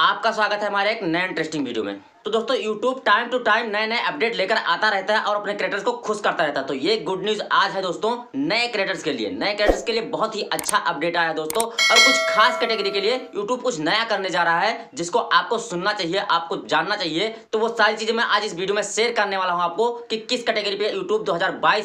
आपका स्वागत है हमारे एक नए इंटरेस्टिंग वीडियो में तो दोस्तों YouTube टाइम टू टाइम नए नए अपडेट लेकर आता रहता है और अपने क्रिएटर्स को खुश करता रहता है तो ये गुड न्यूज आज है दोस्तों नए क्रिएटर्स के लिए नए क्रिएटर्स के लिए बहुत ही अच्छा अपडेट आया है दोस्तों और कुछ खास कैटेगरी के लिए YouTube कुछ नया करने जा रहा है जिसको आपको सुनना चाहिए आपको जानना चाहिए तो वो सारी चीजें मैं आज इस वीडियो में शेयर करने वाला हूँ आपको कि किस कैटेगरी पे यूट्यूब दो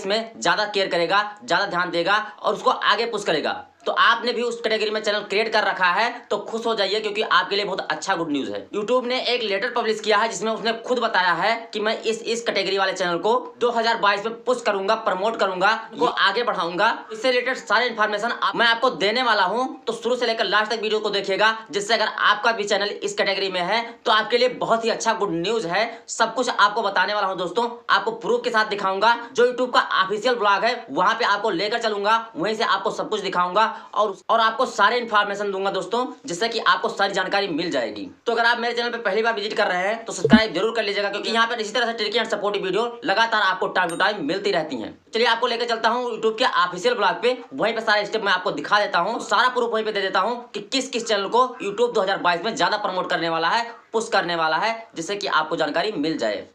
में ज्यादा केयर करेगा ज्यादा ध्यान देगा और उसको आगे पुष्ट करेगा तो आपने भी उस कैटेगरी में चैनल क्रिएट कर रखा है तो खुश हो जाइए क्योंकि आपके लिए बहुत अच्छा गुड न्यूज है यूट्यूब ने एक लेटर पब्लिश किया है जिसमें उसने खुद बताया है कि मैं इस इस कैटेगरी वाले चैनल को 2022 में पुश करूंगा प्रमोट करूंगा वो आगे बढ़ाऊंगा इससे रिलेटेड सारे इन्फॉर्मेशन मैं आपको देने वाला हूँ तो शुरू से लेकर लास्ट तक वीडियो को देखेगा जिससे अगर आपका भी चैनल इस कैटेगरी में है तो आपके लिए बहुत ही अच्छा गुड न्यूज है सब कुछ आपको बताने वाला हूँ दोस्तों आपको प्रूफ के साथ दिखाऊंगा जो यूट्यूब का ऑफिशियल ब्लॉग है वहाँ पे आपको लेकर चलूंगा वहीं से आपको सब कुछ दिखाऊंगा और और आपको सारे इन्फॉर्मेशन दूंगा दोस्तों जिससे कि आपको सारी जानकारी मिल जाएगी तो अगर आप मेरे चैनल पर पहली बार विजिट कर रहे हैं तो सब्सक्राइब जरूर कर लीजिएगा क्योंकि यहाँ पर इसी तरह से ट्रिकी एंड सपोर्टिव वीडियो लगातार आपको टाइम टू टाइम मिलती रहती है चलिए आपको लेकर चलता हूँ यूट्यूब के ऑफिशियल ब्लॉग पे वहीं पर सारे स्टेप मैं आपको दिखा देता हूँ सारा प्रूफ वहीं पर दे देता हूँ कि किस किस चैनल को यूट्यूब दो में ज़्यादा प्रमोट करने वाला है पुश करने वाला है जिससे कि आपको जानकारी मिल जाए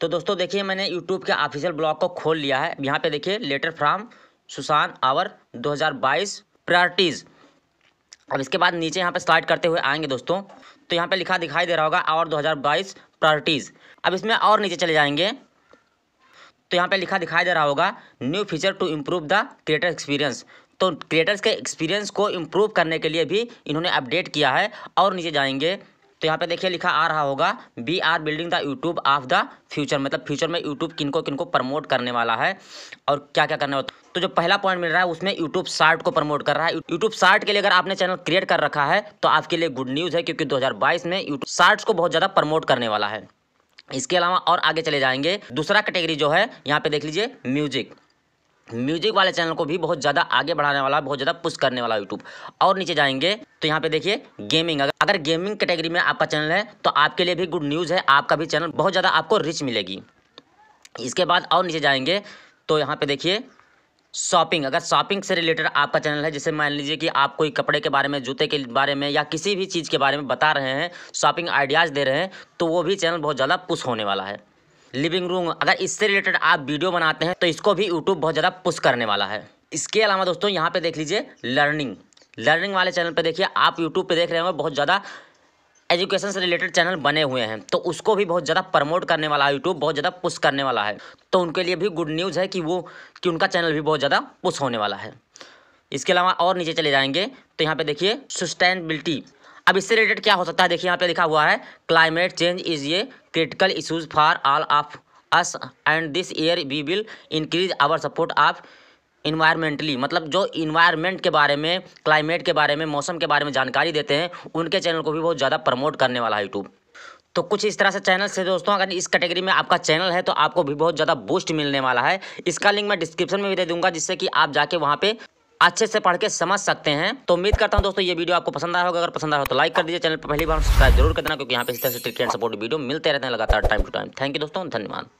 तो दोस्तों देखिए मैंने YouTube के ऑफिशियल ब्लॉग को खोल लिया है यहाँ पे देखिए लेटर फ्रॉम सुशांत आवर 2022 हज़ार प्रायरिटीज़ अब इसके बाद नीचे यहाँ पे स्लाइड करते हुए आएंगे दोस्तों तो यहाँ पे लिखा दिखाई दे रहा होगा और 2022 प्रायोरिटीज़ अब इसमें और नीचे चले जाएंगे तो यहाँ पे लिखा दिखाई दे रहा होगा new feature to improve the creator experience तो क्रिएटर्स के एक्सपीरियंस को इम्प्रूव करने के लिए भी इन्होंने अपडेट किया है और नीचे जाएंगे तो यहाँ पे देखिए लिखा आ रहा होगा we are building the YouTube of the future मतलब फ्यूचर में यूट्यूब किनको किनको प्रमोट करने वाला है और क्या क्या करने वाला तो जो पहला पॉइंट मिल रहा है उसमें यूट्यूब शार्ट को प्रमोट कर रहा है यूट्यूब शार्ट के लिए अगर आपने चैनल क्रिएट कर रखा है तो आपके लिए गुड न्यूज़ है क्योंकि दो में यूट्यूब शार्ट को बहुत ज़्यादा प्रमोट करने वाला है इसके अलावा और आगे चले जाएंगे दूसरा कैटेगरी जो है यहाँ पे देख लीजिए म्यूजिक म्यूजिक वाले चैनल को भी बहुत ज़्यादा आगे बढ़ाने वाला बहुत ज़्यादा पुश करने वाला यूट्यूब और नीचे जाएंगे तो यहाँ पे देखिए गेमिंग अगर अगर गेमिंग कैटेगरी में आपका चैनल है तो आपके लिए भी गुड न्यूज़ है आपका भी चैनल बहुत ज़्यादा आपको रिच मिलेगी इसके बाद और नीचे जाएंगे तो यहाँ पे देखिए शॉपिंग अगर शॉपिंग से रिलेटेड आपका चैनल है जैसे मान लीजिए कि आप कोई कपड़े के बारे में जूते के बारे में या किसी भी चीज़ के बारे में बता रहे हैं शॉपिंग आइडियाज़ दे रहे हैं तो वो भी चैनल बहुत ज़्यादा पुश होने वाला है लिविंग रूम अगर इससे रिलेटेड आप वीडियो बनाते हैं तो इसको भी यूट्यूब बहुत ज़्यादा पुश करने वाला है इसके अलावा दोस्तों यहाँ पे देख लीजिए लर्निंग लर्निंग वाले चैनल पर देखिए आप यूट्यूब पर देख रहे हो बहुत ज़्यादा एजुकेशन से रिलेटेड चैनल बने हुए हैं तो उसको भी बहुत ज़्यादा प्रमोट करने वाला है यूट्यूब बहुत ज़्यादा पुश करने वाला है तो उनके लिए भी गुड न्यूज़ है कि वो कि उनका चैनल भी बहुत ज़्यादा पुश होने वाला है इसके अलावा और नीचे चले जाएंगे तो यहाँ पे देखिए सस्टेनेबिलिटी अब इससे रिलेटेड क्या हो सकता है देखिए यहाँ पे लिखा हुआ है climate change is a critical issues for all of us and this year we will increase our support of environmentally मतलब जो इन्वायरमेंट के बारे में क्लाइमेट के बारे में मौसम के बारे में जानकारी देते हैं उनके चैनल को भी बहुत ज़्यादा प्रमोट करने वाला है यूट्यूब तो कुछ इस तरह से चैनल से दोस्तों अगर इस कैटेगरी में आपका चैनल है तो आपको भी बहुत ज़्यादा बूस्ट मिलने वाला है इसका लिंक मैं डिस्क्रिप्शन में भी दे दूंगा जिससे कि आप जाके वहाँ पे अच्छे से पढ़ के समझ सकते हैं तो उम्मीद करता हूँ दोस्तों ये वीडियो आपको पसंद आया होगा अगर पसंद आया हो तो लाइक कर दीजिए चैनल पर पहली बार सब्सक्राइब जरूर कर देना क्योंकि यहाँ पे इस तरह से ट्रिक एंड सपोर्ट वीडियो मिलते रहते हैं लगातार time to time thank you दोस्तों धन्यवाद